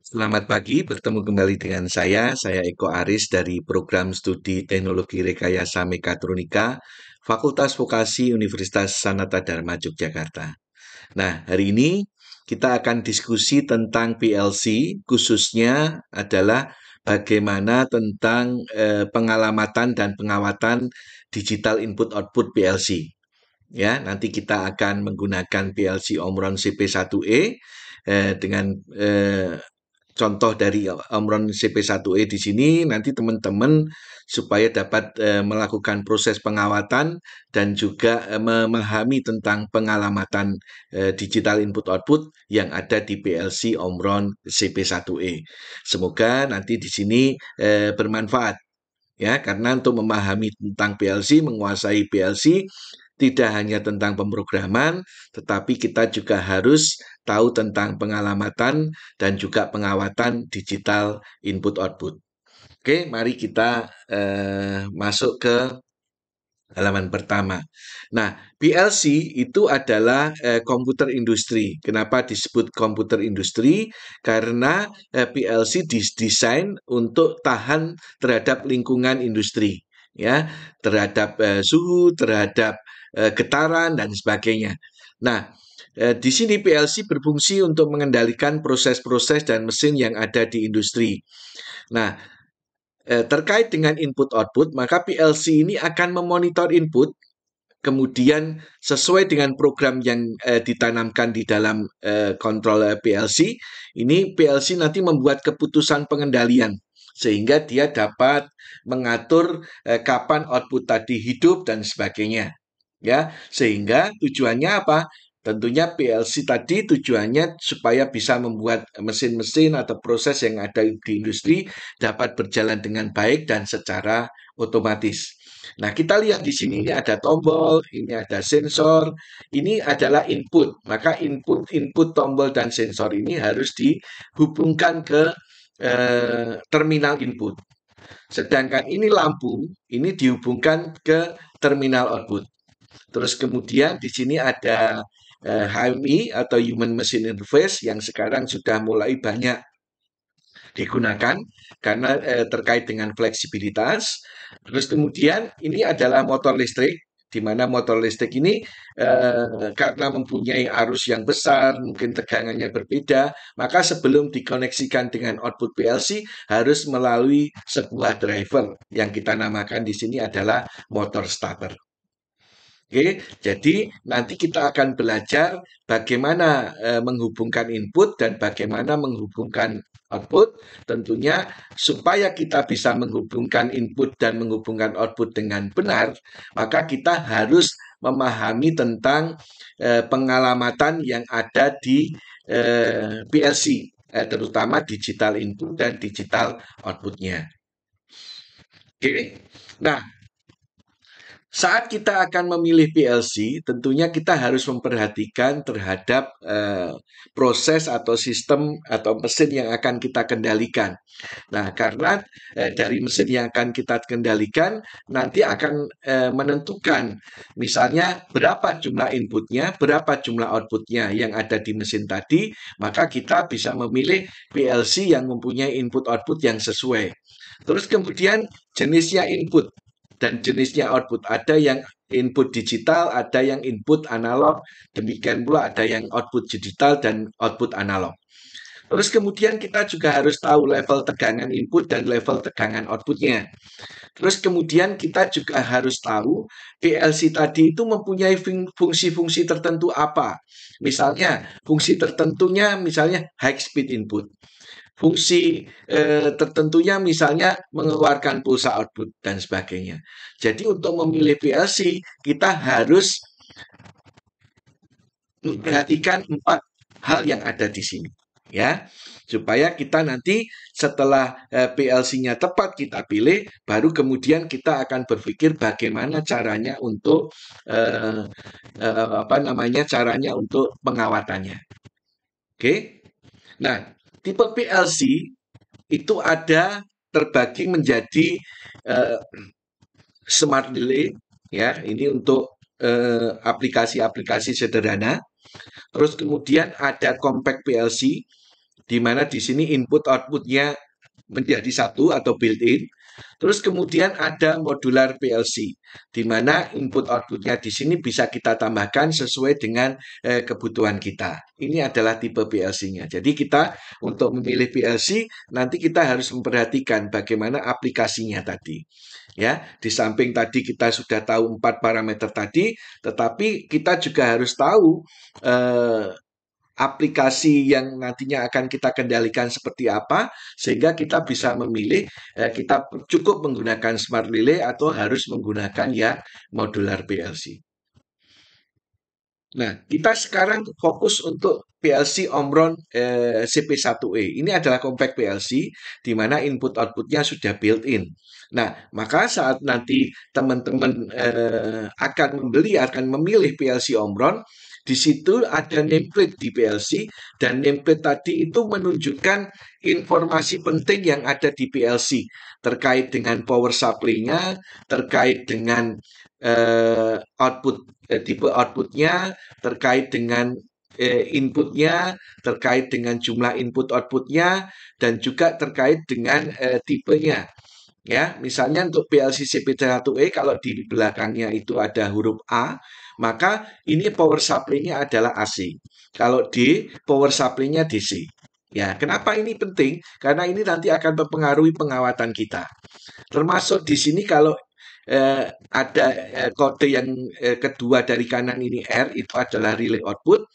Selamat pagi, bertemu kembali dengan saya. Saya Eko Aris dari program studi Teknologi Rekayasa Mekatronika, Fakultas Vokasi Universitas Sanata Dharma Yogyakarta. Nah, hari ini kita akan diskusi tentang PLC, khususnya adalah bagaimana tentang eh, pengalamatan dan pengawatan digital input output PLC. Ya, nanti kita akan menggunakan PLC Omron CP1E eh, dengan eh, contoh dari eh, Omron CP1E di sini nanti teman-teman supaya dapat e, melakukan proses pengawatan dan juga e, memahami tentang pengalamatan e, digital input output yang ada di PLC Omron CP1E. Semoga nanti di sini e, bermanfaat ya karena untuk memahami tentang PLC, menguasai PLC tidak hanya tentang pemrograman, tetapi kita juga harus tahu tentang pengalamatan dan juga pengawatan digital input-output. Oke, mari kita eh, masuk ke halaman pertama. Nah, PLC itu adalah eh, komputer industri. Kenapa disebut komputer industri? Karena eh, PLC didesain untuk tahan terhadap lingkungan industri ya terhadap eh, suhu terhadap Eh, getaran dan sebagainya. Nah, eh, di sini PLC berfungsi untuk mengendalikan proses-proses dan mesin yang ada di industri. Nah, eh, terkait dengan input output, maka PLC ini akan memonitor input kemudian sesuai dengan program yang ditanamkan di dalam eh, kontrol PLC, ini PLC nanti membuat keputusan pengendalian sehingga dia dapat mengatur eh, kapan output tadi hidup dan sebagainya ya sehingga tujuannya apa tentunya PLC tadi tujuannya supaya bisa membuat mesin-mesin atau proses yang ada di industri dapat berjalan dengan baik dan secara otomatis. Nah, kita lihat di sini ini ada tombol, ini ada sensor, ini adalah input. Maka input input tombol dan sensor ini harus dihubungkan ke eh, terminal input. Sedangkan ini lampu, ini dihubungkan ke terminal output. Terus kemudian di sini ada eh, HMI atau Human Machine Interface yang sekarang sudah mulai banyak digunakan karena eh, terkait dengan fleksibilitas. Terus kemudian ini adalah motor listrik di mana motor listrik ini eh, karena mempunyai arus yang besar, mungkin tegangannya berbeda, maka sebelum dikoneksikan dengan output PLC harus melalui sebuah driver yang kita namakan di sini adalah motor starter. Oke, jadi nanti kita akan belajar bagaimana e, menghubungkan input dan bagaimana menghubungkan output. Tentunya supaya kita bisa menghubungkan input dan menghubungkan output dengan benar, maka kita harus memahami tentang e, pengalamatan yang ada di e, eh, PLC, e, terutama digital input dan digital outputnya. Oke, nah saat kita akan memilih PLC, tentunya kita harus memperhatikan terhadap eh, proses atau sistem atau mesin yang akan kita kendalikan. Nah, karena eh, dari mesin yang akan kita kendalikan nanti akan eh, menentukan, misalnya berapa jumlah inputnya, berapa jumlah outputnya yang ada di mesin tadi, maka kita bisa memilih PLC yang mempunyai input output yang sesuai. Terus kemudian jenisnya input dan jenisnya output. Ada yang input digital, ada yang input analog, demikian pula ada yang output digital dan output analog. Terus kemudian kita juga harus tahu level tegangan input dan level tegangan outputnya. Terus kemudian kita juga harus tahu PLC tadi itu mempunyai fungsi-fungsi tertentu apa. Misalnya fungsi tertentunya misalnya high speed input fungsi eh, tertentunya misalnya mengeluarkan pulsa output dan sebagainya. Jadi untuk memilih PLC kita harus perhatikan empat hal yang ada di sini ya supaya kita nanti setelah eh, PLC-nya tepat kita pilih baru kemudian kita akan berpikir bagaimana caranya untuk eh, eh, apa namanya caranya untuk pengawatannya oke okay? nah tipe PLC itu ada terbagi menjadi uh, smart delay ya ini untuk uh, eh, aplikasi -aplikasi sederhana terus kemudian ada compact PLC di mana di sini input outputnya menjadi satu atau built-in Terus kemudian ada modular PLC, di mana input-outputnya di sini bisa kita tambahkan sesuai dengan eh, kebutuhan kita. Ini adalah tipe PLC-nya. Jadi kita untuk memilih PLC, nanti kita harus memperhatikan bagaimana aplikasinya tadi. Ya, di samping tadi kita sudah tahu empat parameter tadi, tetapi kita juga harus tahu eh, aplikasi yang nantinya akan kita kendalikan seperti apa sehingga kita bisa memilih eh, kita cukup menggunakan smart relay atau harus menggunakan ya modular PLC. Nah, kita sekarang fokus untuk PLC Omron eh, CP1E. Ini adalah compact PLC di mana input outputnya sudah built in. Nah, maka saat nanti teman-teman eh, akan membeli, akan memilih PLC Omron, di situ ada nameplate di PLC dan nameplate tadi itu menunjukkan informasi penting yang ada di PLC terkait dengan power supply-nya, terkait dengan uh, output uh, tipe outputnya, terkait dengan uh, inputnya, terkait dengan jumlah input outputnya, dan juga terkait dengan uh, tipenya ya misalnya untuk PLC cp 1 e kalau di belakangnya itu ada huruf A maka ini power supply-nya adalah AC. Kalau D, power supply-nya DC. Ya, kenapa ini penting? Karena ini nanti akan mempengaruhi pengawatan kita. Termasuk di sini kalau eh, ada eh, kode yang eh, kedua dari kanan ini R itu adalah relay output.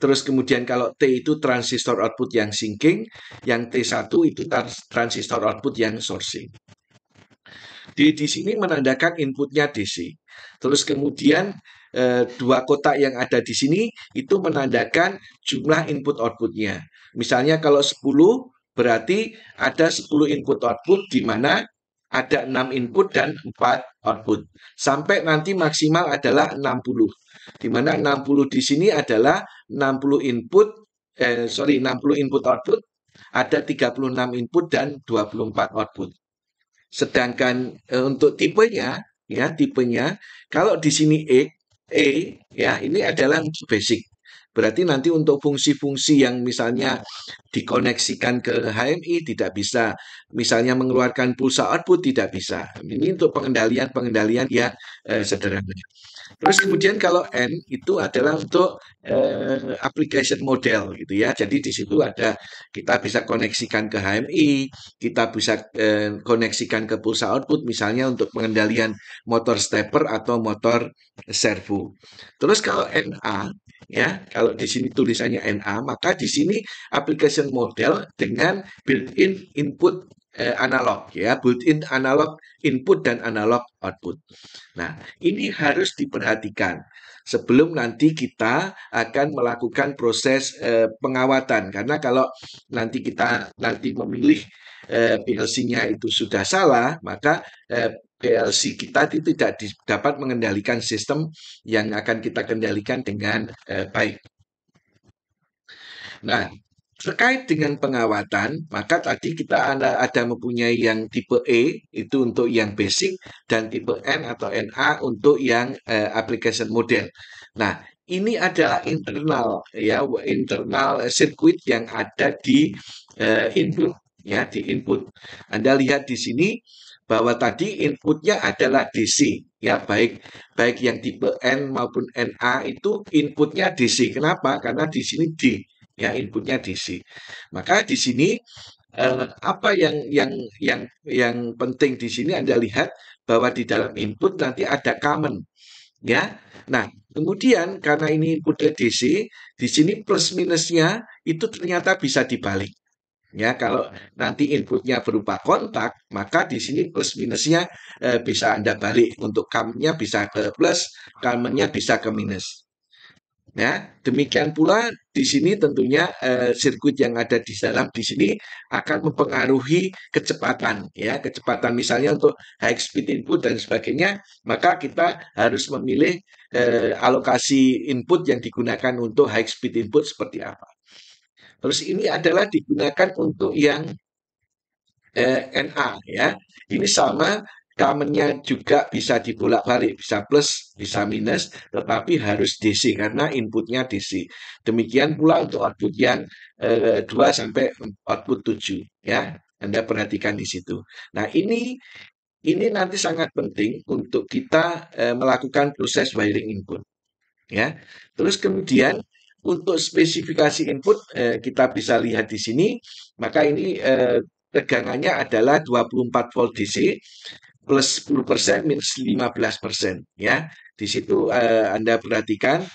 Terus kemudian kalau T itu transistor output yang sinking, yang T1 itu transistor output yang sourcing. D di sini menandakan inputnya DC. Terus kemudian eh, dua kotak yang ada di sini itu menandakan jumlah input outputnya. Misalnya kalau 10 berarti ada 10 input output di mana ada 6 input dan 4 output. Sampai nanti maksimal adalah 60. Di mana 60 di sini adalah 60 input, eh, sorry, 60 input output, ada 36 input dan 24 output. Sedangkan e, untuk tipenya, ya tipenya, kalau di sini E, E ya ini adalah basic. Berarti nanti untuk fungsi-fungsi yang misalnya dikoneksikan ke HMI tidak bisa. Misalnya mengeluarkan pulsa output tidak bisa. Ini untuk pengendalian-pengendalian ya eh, sederhana. Terus kemudian kalau N itu adalah untuk uh, application model gitu ya. Jadi di situ ada kita bisa koneksikan ke HMI, kita bisa uh, koneksikan ke pulsa output misalnya untuk pengendalian motor stepper atau motor servo. Terus kalau NA ya, kalau di sini tulisannya NA, maka di sini application model dengan built-in input eh, analog ya, built-in analog input dan analog output. Nah, ini harus diperhatikan sebelum nanti kita akan melakukan proses eh, pengawatan karena kalau nanti kita nanti memilih eh, PLC-nya itu sudah salah, maka eh, PLC kita itu tidak dapat mengendalikan sistem yang akan kita kendalikan dengan eh, baik. Nah, Terkait dengan pengawatan, maka tadi kita ada, ada mempunyai yang tipe E itu untuk yang basic dan tipe N atau NA untuk yang uh, application model. Nah, ini adalah internal ya internal circuit yang ada di uh, input ya di input. Anda lihat di sini bahwa tadi inputnya adalah DC ya baik baik yang tipe N maupun NA itu inputnya DC kenapa karena di sini D ya inputnya DC. Maka di sini eh, apa yang yang yang yang penting di sini Anda lihat bahwa di dalam input nanti ada common ya. Nah, kemudian karena ini inputnya DC, di sini plus minusnya itu ternyata bisa dibalik. Ya, kalau nanti inputnya berupa kontak, maka di sini plus minusnya eh, bisa Anda balik. Untuk kamnya bisa ke plus, kamnya bisa ke minus. Ya, demikian pula di sini tentunya eh, sirkuit yang ada di dalam di sini akan mempengaruhi kecepatan ya, kecepatan misalnya untuk high speed input dan sebagainya, maka kita harus memilih eh, alokasi input yang digunakan untuk high speed input seperti apa. Terus ini adalah digunakan untuk yang eh, NA ya. Ini sama Kamennya juga bisa dibolak-balik, bisa plus, bisa minus, tetapi harus DC karena inputnya DC. Demikian pula untuk output yang eh, 2 sampai output 7 ya. Anda perhatikan di situ. Nah, ini ini nanti sangat penting untuk kita eh, melakukan proses wiring input. Ya. Terus kemudian untuk spesifikasi input eh, kita bisa lihat di sini, maka ini eh, tegangannya adalah 24 volt DC plus 10% persen minus 15% persen ya. Di situ uh, Anda perhatikan.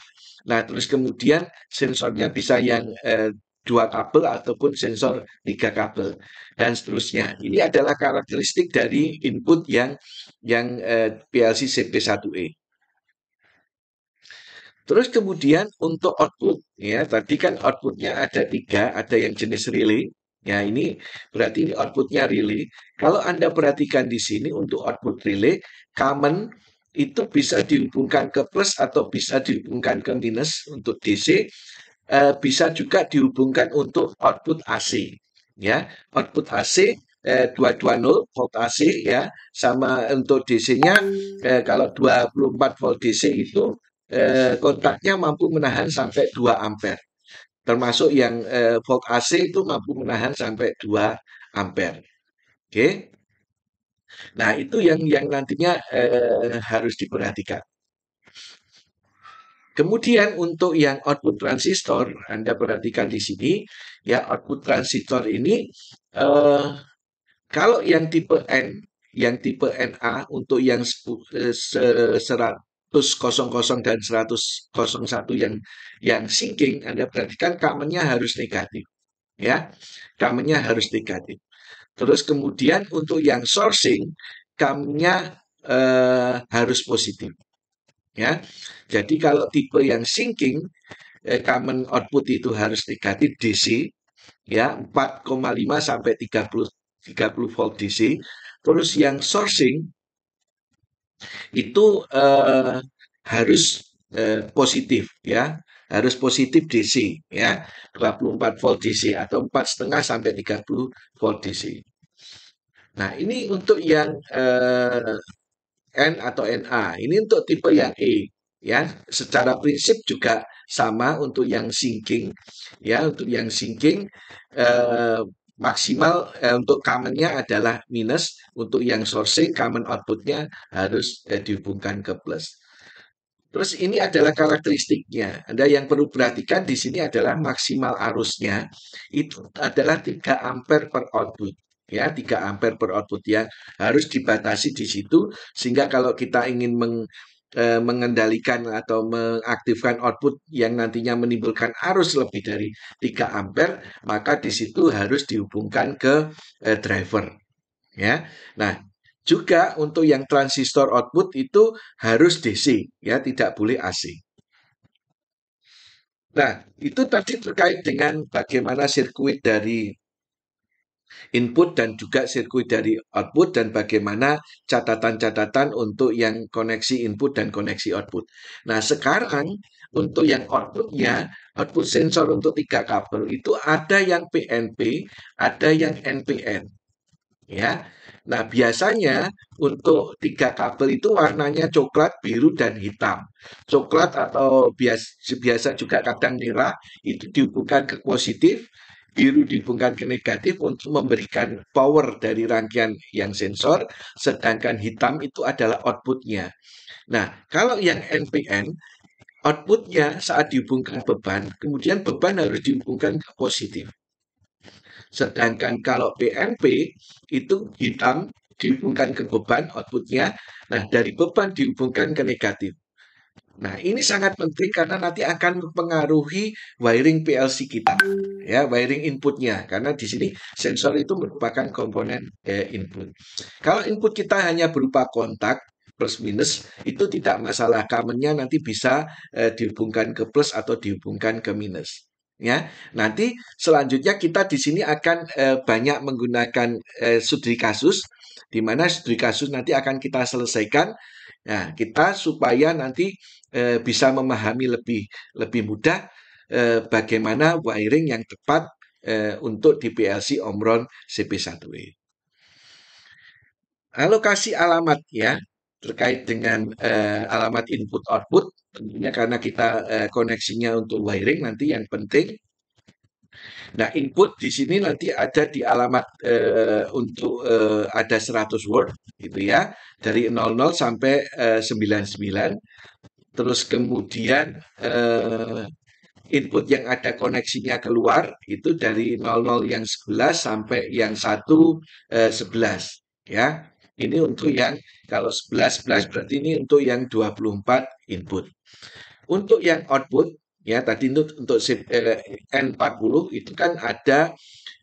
Nah, terus kemudian sensornya bisa yang dua eh, dua kabel ataupun sensor tiga kabel dan seterusnya. Ini adalah karakteristik dari input yang yang uh, eh, PLC CP1E. Terus kemudian untuk output ya tadi kan outputnya ada tiga, ada yang jenis relay, Ya, ini berarti ini outputnya relay. Kalau Anda perhatikan di sini untuk output relay, common itu bisa dihubungkan ke plus atau bisa dihubungkan ke minus untuk DC, Uh, eh, bisa juga dihubungkan untuk output AC. Ya, output AC eh, 220 volt AC ya, sama untuk DC-nya eh, kalau 24 volt DC itu eh, kontaknya mampu menahan sampai 2 ampere termasuk yang eh, volt AC itu mampu menahan sampai 2 ampere. Oke. Okay? Nah, itu yang yang nantinya eh, harus diperhatikan. Kemudian untuk yang output transistor, Anda perhatikan di sini, ya output transistor ini eh, kalau yang tipe N, yang tipe NA untuk yang eh, serat dan 101 yang yang sinking Anda perhatikan kamennya harus negatif ya kamennya harus negatif terus kemudian untuk yang sourcing kamennya eh, harus positif ya jadi kalau tipe yang sinking eh, common output itu harus negatif DC ya 4,5 sampai 30 30 volt DC terus yang sourcing itu eh, harus eh, positif ya harus positif DC ya 24 volt DC atau empat setengah sampai 30 volt DC. Nah ini untuk yang eh, N atau NA ini untuk tipe yang E ya secara prinsip juga sama untuk yang sinking ya untuk yang sinking eh, maksimal eh, untuk commonnya adalah minus, untuk yang sourcing common outputnya harus eh, dihubungkan ke plus. Terus ini adalah karakteristiknya. Anda yang perlu perhatikan di sini adalah maksimal arusnya itu adalah 3 ampere per output ya 3 ampere per output yang harus dibatasi di situ sehingga kalau kita ingin meng Eh, mengendalikan atau mengaktifkan output yang nantinya menimbulkan arus lebih dari 3 ampere, maka di situ harus dihubungkan ke eh, driver. Ya. Nah, juga untuk yang transistor output itu harus DC ya, tidak boleh AC. Nah, itu tadi terkait dengan bagaimana sirkuit dari input dan juga sirkuit dari output dan bagaimana catatan-catatan untuk yang koneksi input dan koneksi output. Nah, sekarang untuk yang outputnya, output sensor untuk tiga kabel itu ada yang PNP, ada yang NPN. Ya, nah biasanya untuk tiga kabel itu warnanya coklat, biru, dan hitam. Coklat atau biasa, juga kadang merah itu dihubungkan ke positif, biru dihubungkan ke negatif untuk memberikan power dari rangkaian yang sensor, sedangkan hitam itu adalah outputnya. Nah, kalau yang NPN, outputnya saat dihubungkan beban, kemudian beban harus dihubungkan ke positif. Sedangkan kalau PNP, itu hitam dihubungkan ke beban outputnya, nah dari beban dihubungkan ke negatif. Nah, ini sangat penting karena nanti akan mempengaruhi wiring PLC kita, ya, wiring inputnya. Karena di sini sensor itu merupakan komponen eh, input. Kalau input kita hanya berupa kontak plus minus itu tidak masalah. Kamennya nanti bisa eh, dihubungkan ke plus atau dihubungkan ke minus. Ya, nanti selanjutnya kita di sini akan eh, banyak menggunakan eh, studi kasus, di mana studi kasus nanti akan kita selesaikan Nah, kita supaya nanti Eh, bisa memahami lebih lebih mudah eh, bagaimana wiring yang tepat eh, untuk di PLC Omron CP1W. E. Alokasi alamat ya terkait dengan eh, alamat input output tentunya karena kita eh, koneksinya untuk wiring nanti yang penting. Nah, input di sini nanti ada di alamat eh, untuk eh, ada 100 word gitu ya, dari 00 sampai eh, 99 terus kemudian uh, input yang ada koneksinya keluar itu dari 00 yang 11 sampai yang 1 uh, 11 ya. Ini untuk yang kalau 11 11 berarti ini untuk yang 24 input. Untuk yang output ya tadi itu untuk N40 eh, itu kan ada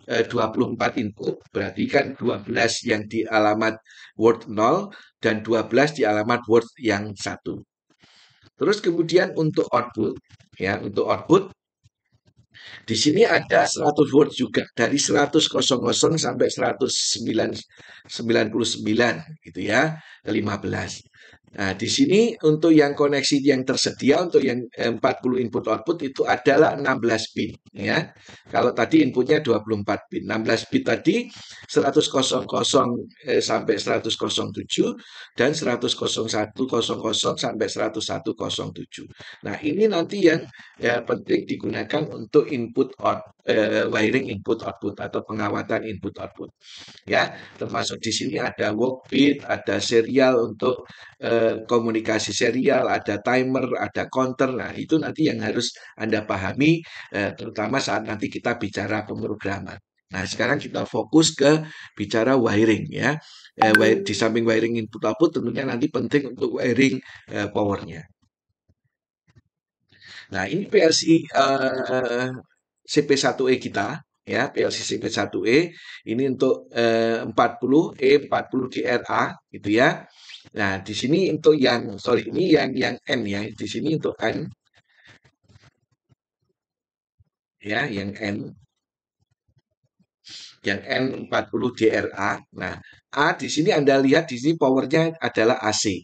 24 eh, input berarti kan 12 yang di alamat word 0 dan 12 di alamat word yang 1. Terus kemudian untuk output, ya untuk output, di sini ada 100 volt juga dari 100 sampai 199 gitu ya ke 15. Nah, di sini untuk yang koneksi yang tersedia untuk yang 40 eh, input output itu adalah 16 bit ya. Kalau tadi inputnya 24 bit. 16 bit tadi 100 eh, sampai 107 dan 101 sampai 10107. Nah, ini nanti yang ya penting digunakan untuk input output uh, wiring input output atau pengawatan input output ya termasuk di sini ada workbit ada serial untuk uh, komunikasi serial ada timer ada counter nah itu nanti yang harus anda pahami uh, terutama saat nanti kita bicara pemrograman Nah, sekarang kita fokus ke bicara wiring ya. Eh, wire, di samping wiring input output tentunya nanti penting untuk wiring eh, powernya. Nah, ini PLC eh, CP1E kita ya PLC CP1E ini untuk eh, 40E 40DRA gitu ya. Nah, di sini untuk yang sorry ini yang yang N ya. Di sini untuk N ya yang N yang N40 DRA. Nah, A di sini Anda lihat di sini powernya adalah AC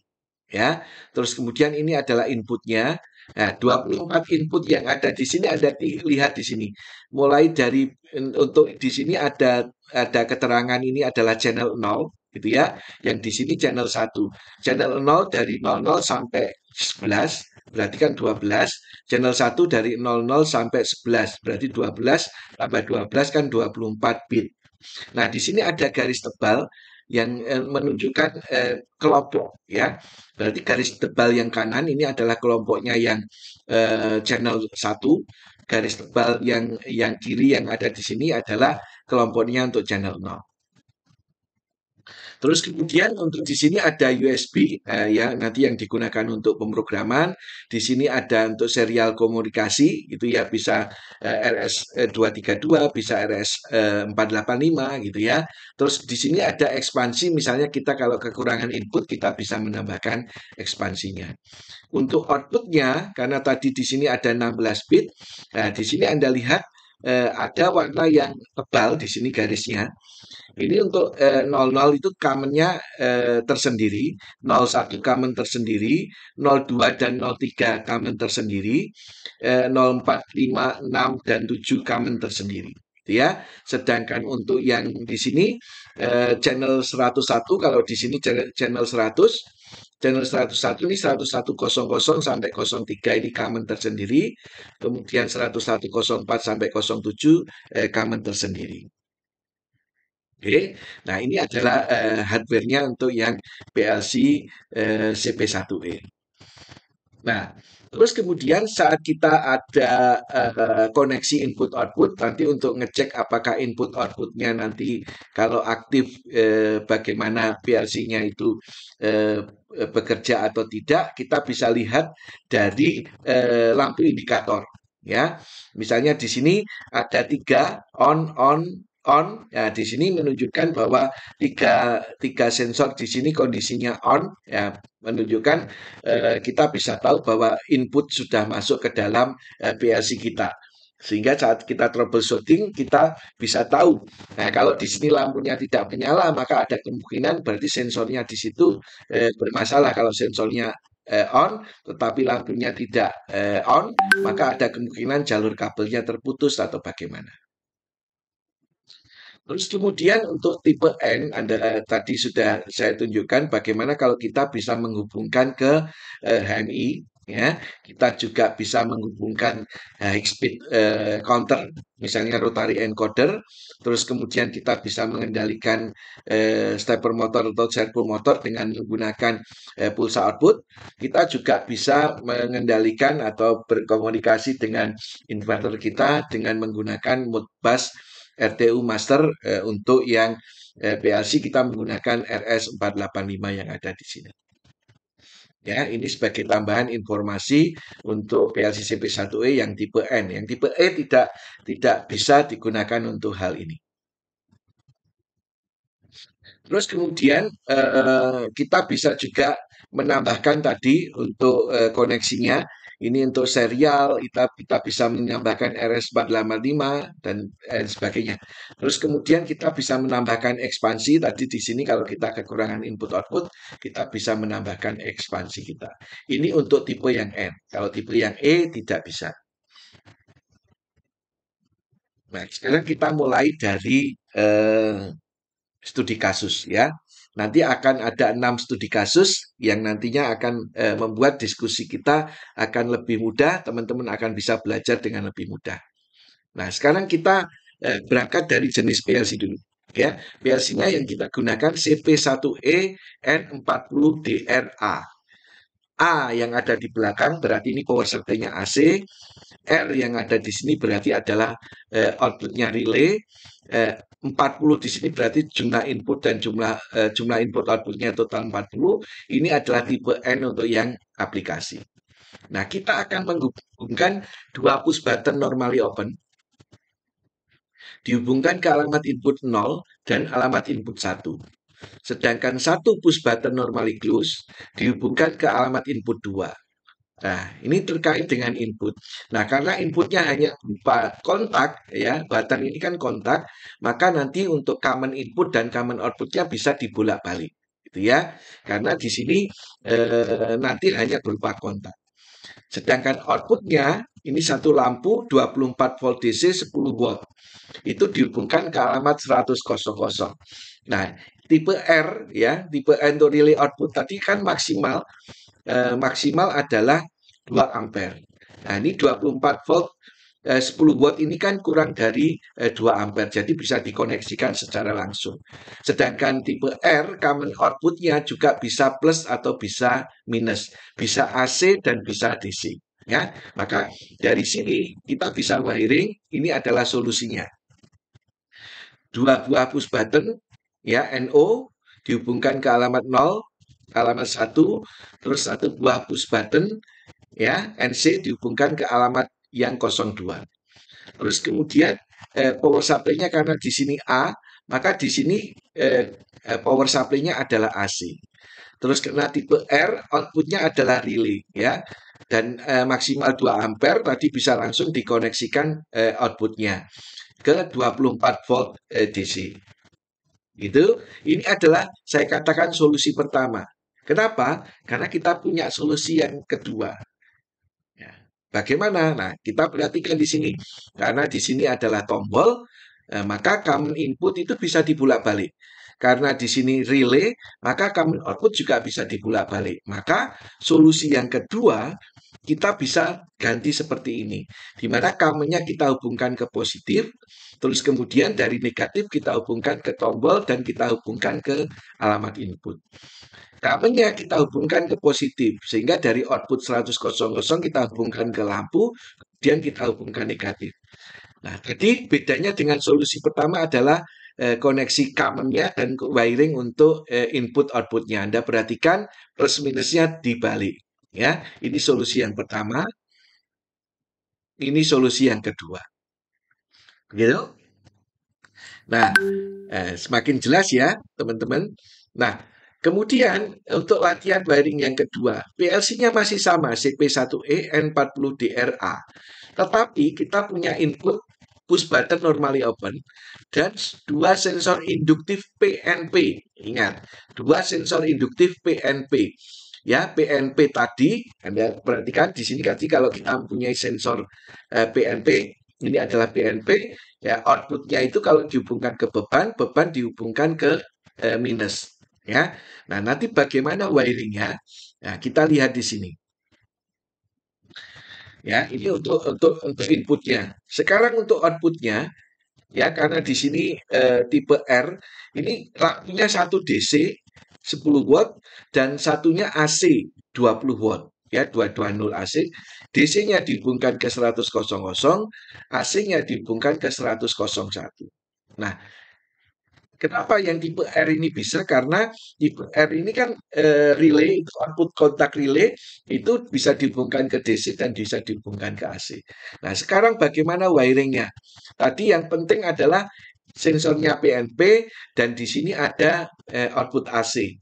ya. Terus kemudian ini adalah inputnya. Nah, 24 input yang ada di sini Anda lihat di sini. Mulai dari eh, untuk di sini ada ada keterangan ini adalah channel 0 gitu ya. Yang di sini channel 1. Channel 0 dari 00 sampai 11 berarti kan 12. Channel 1 dari 00 sampai 11 berarti 12 tambah 12 kan 24 bit. Nah, di sini ada garis tebal yang eh, menunjukkan eh, kelompok ya. Berarti garis tebal yang kanan ini adalah kelompoknya yang eh, channel 1, garis tebal yang yang kiri yang ada di sini adalah kelompoknya untuk channel 0. Terus kemudian untuk di sini ada USB eh, ya nanti yang digunakan untuk pemrograman. Di sini ada untuk serial komunikasi itu ya bisa eh, RS232, eh, bisa RS485 eh, gitu ya. Terus di sini ada ekspansi misalnya kita kalau kekurangan input kita bisa menambahkan ekspansinya. Untuk outputnya karena tadi di sini ada 16 bit. Nah, di sini Anda lihat eh, ada warna yang tebal di sini garisnya ini untuk eh, 00 itu kamennya eh, tersendiri, 01 kamen tersendiri, 02 dan 03 kamen tersendiri, eh, 04, 5, 6 dan 7 kamen tersendiri. Gitu ya. Sedangkan untuk yang di sini eh, channel 101 kalau di sini channel 100 channel 101 ini 1100 sampai 03 ini kamen tersendiri, kemudian 1104 sampai 07 eh, kamen tersendiri. Oke, nah ini adalah uh, hardware-nya untuk yang PLC uh, eh, CP1E. Nah, terus kemudian saat kita ada uh, koneksi input output nanti untuk ngecek apakah input outputnya nanti kalau aktif uh, bagaimana PLC-nya itu uh, bekerja atau tidak kita bisa lihat dari uh, lampu indikator ya. Misalnya di sini ada tiga on on on. Ya, di sini menunjukkan bahwa tiga, tiga sensor di sini kondisinya on. Ya, menunjukkan eh, kita bisa tahu bahwa input sudah masuk ke dalam eh, PLC kita sehingga saat kita troubleshooting kita bisa tahu. Nah, kalau di sini lampunya tidak menyala, maka ada kemungkinan berarti sensornya di situ eh, bermasalah. Kalau sensornya eh, on, tetapi lampunya tidak eh, on, maka ada kemungkinan jalur kabelnya terputus atau bagaimana. Terus kemudian untuk tipe N, Anda eh, tadi sudah saya tunjukkan bagaimana kalau kita bisa menghubungkan ke eh, HMI, ya kita juga bisa menghubungkan eh, high speed eh, counter, misalnya rotary encoder, terus kemudian kita bisa mengendalikan eh, stepper motor atau servo motor dengan menggunakan eh, pulsa output. Kita juga bisa mengendalikan atau berkomunikasi dengan inverter kita dengan menggunakan Modbus bus RTU master eh, untuk yang eh, PLC kita menggunakan RS485 yang ada di sini. Ya, ini sebagai tambahan informasi untuk PLC CP1E yang tipe N. Yang tipe E tidak tidak bisa digunakan untuk hal ini. Terus kemudian eh, eh kita bisa juga menambahkan tadi untuk eh, koneksinya ini untuk serial kita kita bisa menambahkan RS 485 dan eh, sebagainya. Terus kemudian kita bisa menambahkan ekspansi tadi di sini kalau kita kekurangan input output kita bisa menambahkan ekspansi kita. Ini untuk tipe yang N. Kalau tipe yang E tidak bisa. Nah, sekarang kita mulai dari eh, studi kasus ya. Nanti akan ada enam studi kasus yang nantinya akan e, membuat diskusi kita akan lebih mudah, teman-teman akan bisa belajar dengan lebih mudah. Nah, sekarang kita e, berangkat dari jenis PLC dulu. Ya, PLC-nya yang kita gunakan CP1E N40DRA. A yang ada di belakang berarti ini power supply AC, R yang ada di sini berarti adalah e, outputnya relay, 40 di sini berarti jumlah input dan jumlah uh, jumlah input outputnya total 40. Ini adalah tipe N untuk yang aplikasi. Nah, kita akan menghubungkan dua push button normally open. Dihubungkan ke alamat input 0 dan alamat input 1. Sedangkan satu push button normally close dihubungkan ke alamat input 2. Nah, ini terkait dengan input. Nah, karena inputnya hanya berupa kontak, ya, button ini kan kontak, maka nanti untuk common input dan common outputnya bisa dibolak-balik, gitu ya. Karena di sini eh, nanti hanya berupa kontak. Sedangkan outputnya ini satu lampu 24 volt DC 10 watt. Itu dihubungkan ke alamat 100000 Nah, tipe R ya, tipe N untuk relay output tadi kan maksimal eh, maksimal adalah 2 ampere. Nah, ini 24 volt 10 eh, watt ini kan kurang dari 2 eh, ampere, jadi bisa dikoneksikan secara langsung. Sedangkan tipe R, common outputnya juga bisa plus atau bisa minus, bisa AC dan bisa DC. Ya, maka dari sini kita bisa wiring, ini adalah solusinya. Dua buah push button, ya NO, dihubungkan ke alamat 0, alamat satu terus satu buah push button ya NC dihubungkan ke alamat yang 02. Terus kemudian eh, power supply-nya karena di sini A, maka di sini eh, eh power supply-nya adalah AC. Terus karena tipe R outputnya adalah relay ya dan eh, maksimal 2 ampere tadi bisa langsung dikoneksikan eh, outputnya ke 24 volt eh, DC. itu Ini adalah saya katakan solusi pertama Kenapa? Karena kita punya solusi yang kedua. Ya. Bagaimana? Nah, kita perhatikan di sini. Karena di sini adalah tombol, eh, maka common input itu bisa dibulak-balik. Karena di sini relay, maka common output juga bisa dibulak-balik. Maka solusi yang kedua kita bisa ganti seperti ini. Di mana commonnya kita hubungkan ke positif, terus kemudian dari negatif kita hubungkan ke tombol dan kita hubungkan ke alamat input ya kita hubungkan ke positif, sehingga dari output 100 kita hubungkan ke lampu, kemudian kita hubungkan negatif. Nah, jadi bedanya dengan solusi pertama adalah eh, koneksi commonnya dan wiring untuk eh, input outputnya. Anda perhatikan plus minusnya dibalik. Ya, ini solusi yang pertama. Ini solusi yang kedua. Gitu. Nah, eh, semakin jelas ya, teman-teman. Nah, Kemudian untuk latihan wiring yang kedua, PLC-nya masih sama CP1E N40DRA. Tetapi kita punya input push button normally open dan dua sensor induktif PNP. Ingat, dua sensor induktif PNP. Ya, PNP tadi Anda perhatikan di sini tadi kalau kita mempunyai sensor eh, PNP ini adalah PNP ya outputnya itu kalau dihubungkan ke beban, beban dihubungkan ke eh, minus ya. Nah, nanti bagaimana wiringnya? Nah, kita lihat di sini. Ya, ini iya, untuk untuk untuk inputnya. Sekarang untuk outputnya, ya karena di sini eh, tipe R ini lampunya satu DC 10 watt dan satunya AC 20 watt ya 220 AC DC-nya dihubungkan ke 100 AC-nya dihubungkan ke 100 satu. Nah, Kenapa yang tipe R ini bisa? Karena tipe R ini kan e, relay, output kontak relay itu bisa dihubungkan ke DC dan bisa dihubungkan ke AC. Nah sekarang bagaimana wiringnya? Tadi yang penting adalah sensornya PNP dan di sini ada e, output AC.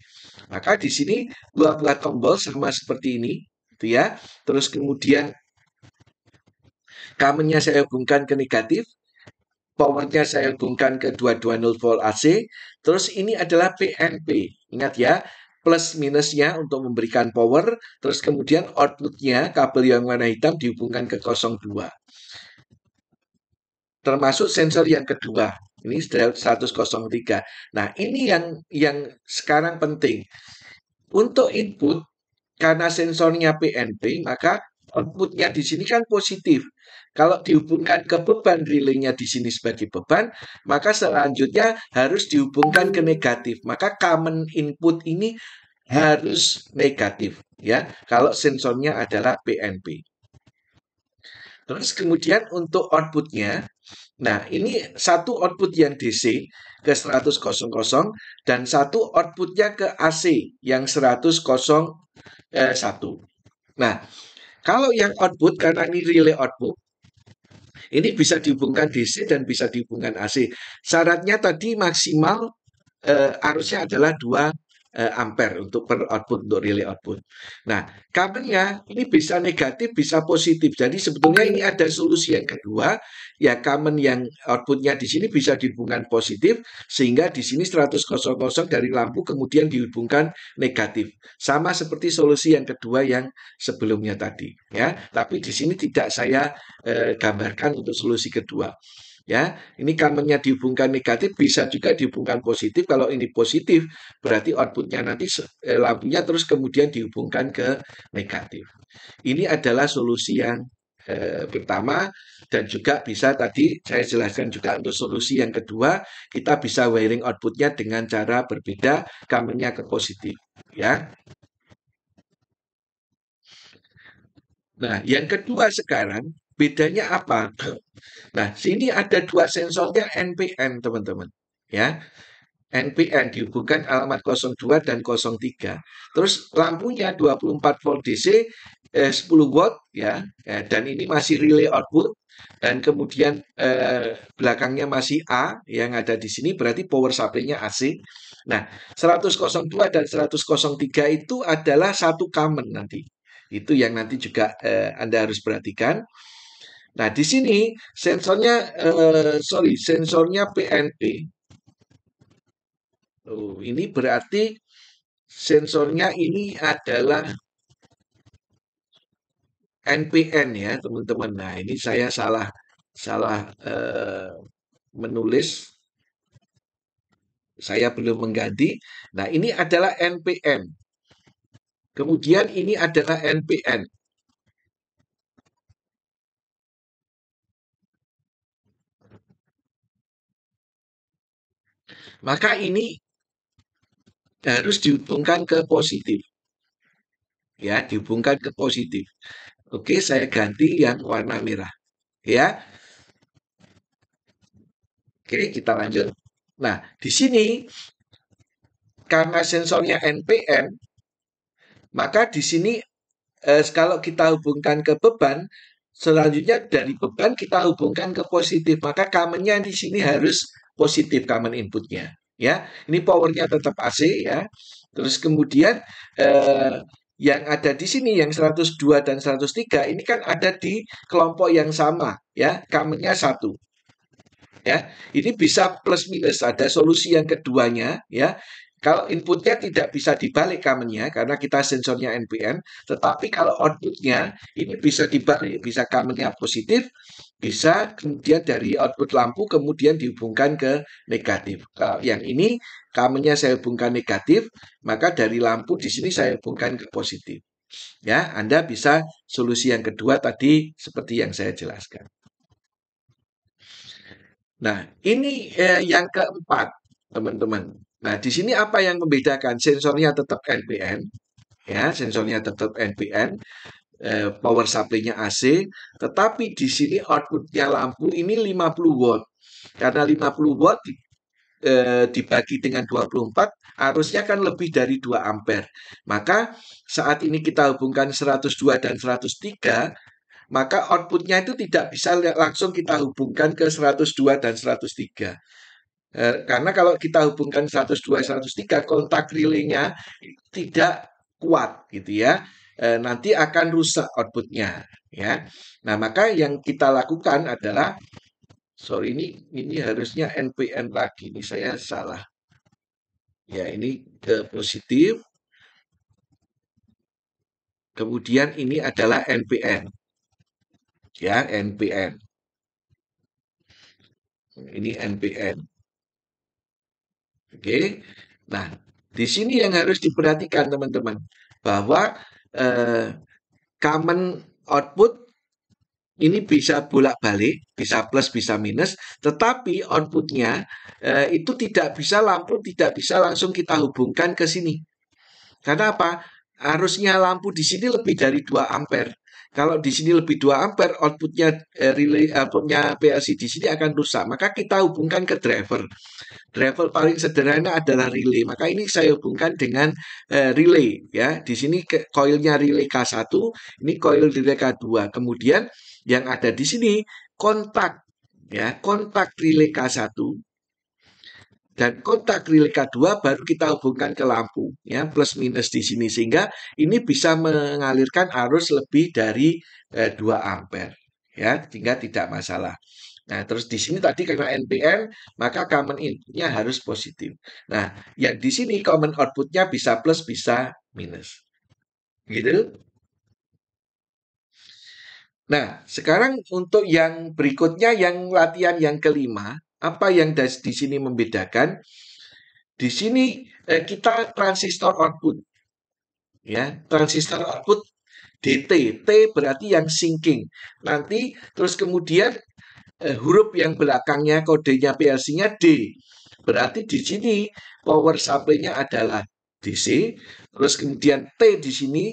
Maka di sini dua-dua tombol sama seperti ini, gitu ya. Terus kemudian kamennya saya hubungkan ke negatif, powernya saya hubungkan ke 220 volt AC. Terus ini adalah PNP. Ingat ya, plus minusnya untuk memberikan power. Terus kemudian outputnya kabel yang warna hitam dihubungkan ke 02. Termasuk sensor yang kedua. Ini 103. Nah, ini yang yang sekarang penting. Untuk input, karena sensornya PNP, maka outputnya di sini kan positif. Kalau dihubungkan ke beban relaynya di sini sebagai beban, maka selanjutnya harus dihubungkan ke negatif. Maka common input ini harus negatif ya. Kalau sensornya adalah PNP. Terus kemudian untuk outputnya, nah ini satu output yang DC ke 100 dan satu outputnya ke AC yang 100 eh, Nah, kalau yang output, karena ini relay output, ini bisa dihubungkan DC dan bisa dihubungkan AC. Syaratnya tadi maksimal eh, arusnya adalah 2 uh, ampere untuk per output untuk relay output. Nah, kabelnya ini bisa negatif bisa positif. Jadi sebetulnya ini ada solusi yang kedua, ya common yang outputnya di sini bisa dihubungkan positif sehingga di sini 100 dari lampu kemudian dihubungkan negatif. Sama seperti solusi yang kedua yang sebelumnya tadi ya, tapi di sini tidak saya uh, gambarkan untuk solusi kedua ya ini kamennya dihubungkan negatif bisa juga dihubungkan positif kalau ini positif berarti outputnya nanti eh, lampunya terus kemudian dihubungkan ke negatif ini adalah solusi yang eh, pertama dan juga bisa tadi saya jelaskan juga untuk solusi yang kedua kita bisa wiring outputnya dengan cara berbeda kamennya ke positif ya nah yang kedua sekarang Bedanya apa? Nah, sini ada dua sensornya NPN, teman-teman. Ya, NPN dihubungkan alamat 02 dan 03. Terus lampunya 24 volt DC, eh, 10 watt, ya, ya. Dan ini masih relay output. Dan kemudian eh, belakangnya masih A yang ada di sini, berarti power supply-nya AC. Nah, 102 dan 103 itu adalah satu common nanti. Itu yang nanti juga eh, Anda harus perhatikan. Nah, di sini sensornya, uh, sorry, sensornya PNP. Oh, ini berarti sensornya ini adalah NPN ya, teman-teman. Nah, ini saya salah salah uh, menulis. Saya belum mengganti. Nah, ini adalah NPN. Kemudian ini adalah NPN. Maka ini harus dihubungkan ke positif. Ya, dihubungkan ke positif. Oke, saya ganti yang warna merah. Ya. Oke, kita lanjut. Nah, di sini karena sensornya NPM, maka di sini eh, kalau kita hubungkan ke beban, selanjutnya dari beban kita hubungkan ke positif. Maka kamennya di sini harus positif common inputnya ya ini powernya tetap AC ya terus kemudian eh, yang ada di sini yang 102 dan 103 ini kan ada di kelompok yang sama ya kamennya satu ya ini bisa plus minus ada solusi yang keduanya ya kalau inputnya tidak bisa dibalik kamennya karena kita sensornya NPN, tetapi kalau outputnya ini bisa dibalik, bisa kamennya positif, bisa kemudian dari output lampu kemudian dihubungkan ke negatif. Kalau yang ini kamennya saya hubungkan negatif, maka dari lampu di sini saya hubungkan ke positif. Ya, Anda bisa solusi yang kedua tadi seperti yang saya jelaskan. Nah, ini eh, yang keempat, teman-teman. Nah, di sini apa yang membedakan? Sensornya tetap NPN, ya, sensornya tetap NPN, eh, power supply-nya AC, tetapi di sini outputnya lampu ini 50 watt. Karena 50 watt eh, dibagi dengan 24, arusnya kan lebih dari 2 ampere. Maka saat ini kita hubungkan 102 dan 103, maka outputnya itu tidak bisa langsung kita hubungkan ke 102 dan 103. Eh, karena kalau kita hubungkan 102 103 kontak relaynya tidak kuat gitu ya e, nanti akan rusak outputnya ya nah maka yang kita lakukan adalah sorry ini ini harusnya npn lagi ini saya salah ya ini ke positif kemudian ini adalah npn ya npn ini npn Oke. Okay? Nah, di sini yang harus diperhatikan teman-teman bahwa eh, common output ini bisa bolak-balik, bisa plus, bisa minus, tetapi outputnya eh, itu tidak bisa lampu tidak bisa langsung kita hubungkan ke sini. Karena apa? Arusnya lampu di sini lebih dari 2 ampere. Kalau di sini lebih 2 ampere, outputnya eh, relay iya, outputnya PLC di sini akan rusak. Maka kita hubungkan ke driver. Driver paling sederhana adalah relay. Maka ini saya hubungkan dengan eh, relay ya. Di sini ke, koilnya relay K1, ini koil relay K2. Kemudian yang ada di sini kontak ya, kontak relay K1 dan kontak relay K2 baru kita hubungkan ke lampu ya plus minus di sini sehingga ini bisa mengalirkan arus lebih dari eh, 2 ampere ya sehingga tidak masalah. Nah, terus di sini tadi karena NPN, maka common inputnya harus positif. Nah, yang di sini common outputnya bisa plus, bisa minus. Gitu. Nah, sekarang untuk yang berikutnya, yang latihan yang kelima, apa yang di sini membedakan? Di sini eh, kita transistor output. Ya, transistor output DT. T berarti yang sinking. Nanti terus kemudian eh, huruf yang belakangnya kodenya PLC-nya D. Berarti di sini power supply-nya adalah DC. Terus kemudian T di sini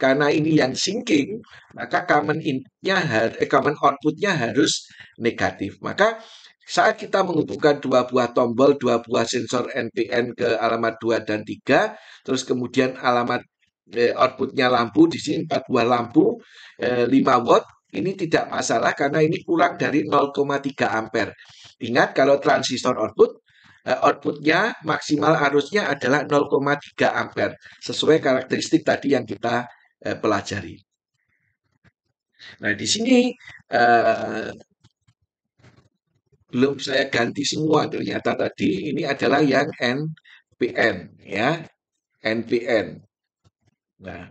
karena ini yang sinking, maka common in-nya eh, common outputnya harus negatif. Maka saat kita menghubungkan dua buah tombol, dua buah sensor NPN ke alamat 2 dan 3, terus kemudian alamat eh, outputnya lampu, di sini 4 buah lampu, eh, 5 watt, ini tidak masalah karena ini kurang dari 0,3 ampere. Ingat kalau transistor output, eh, outputnya maksimal arusnya adalah 0,3 ampere, sesuai karakteristik tadi yang kita eh, pelajari. Nah, di sini eh, belum saya ganti semua ternyata tadi ini adalah yang NPN ya NPN. Nah,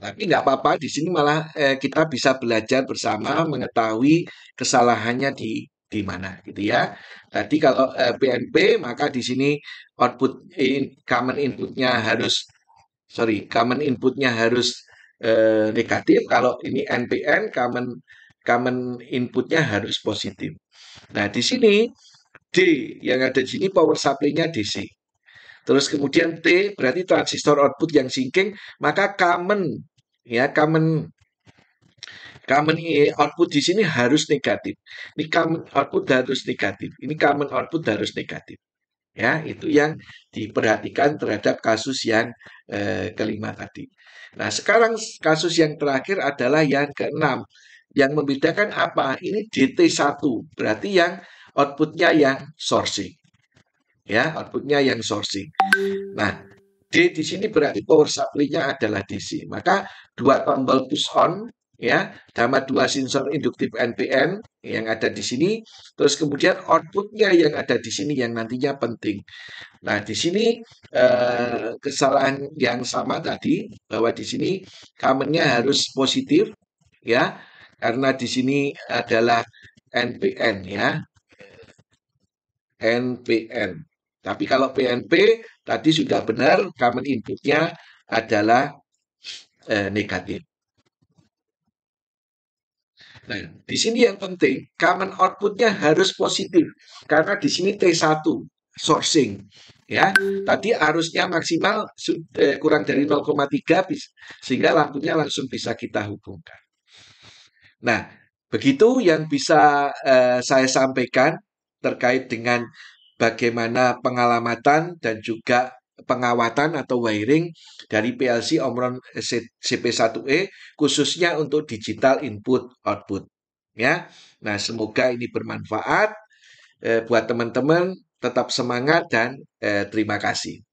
tapi nggak apa-apa di sini malah eh, kita bisa belajar bersama mengetahui kesalahannya di di mana gitu ya. Tadi kalau eh, PNP maka di sini output in, common inputnya harus sorry common inputnya harus eh, negatif. Kalau ini NPN common common inputnya harus positif. Nah, di sini D yang ada di sini power supply-nya DC. Terus kemudian T berarti transistor output yang sinking, maka common ya common common output di sini harus negatif. Ini common output harus negatif. Ini common output harus negatif. Ya, itu yang diperhatikan terhadap kasus yang eh, kelima tadi. Nah, sekarang kasus yang terakhir adalah yang keenam. Yang membedakan apa? Ini DT1, berarti yang outputnya yang sourcing. Ya, outputnya yang sourcing. Nah, D di sini berarti power supply-nya adalah DC. Maka dua tombol push on ya, sama dua sensor induktif NPN yang ada di sini, terus kemudian outputnya yang ada di sini yang nantinya penting. Nah, di sini eh, kesalahan yang sama tadi bahwa di sini kamennya harus positif, ya, karena di sini adalah NPN ya. NPN. Tapi kalau PNP tadi sudah benar common inputnya adalah eh, negatif. Nah, di sini yang penting common outputnya harus positif karena di sini T1 sourcing ya tadi arusnya maksimal eh, kurang dari 0,3 sehingga lampunya langsung bisa kita hubungkan. Nah, begitu yang bisa eh, saya sampaikan terkait dengan bagaimana pengalamatan dan juga pengawatan atau wiring dari PLC Omron CP1E khususnya untuk digital input output ya. Nah, semoga ini bermanfaat eh, buat teman-teman tetap semangat dan eh, terima kasih.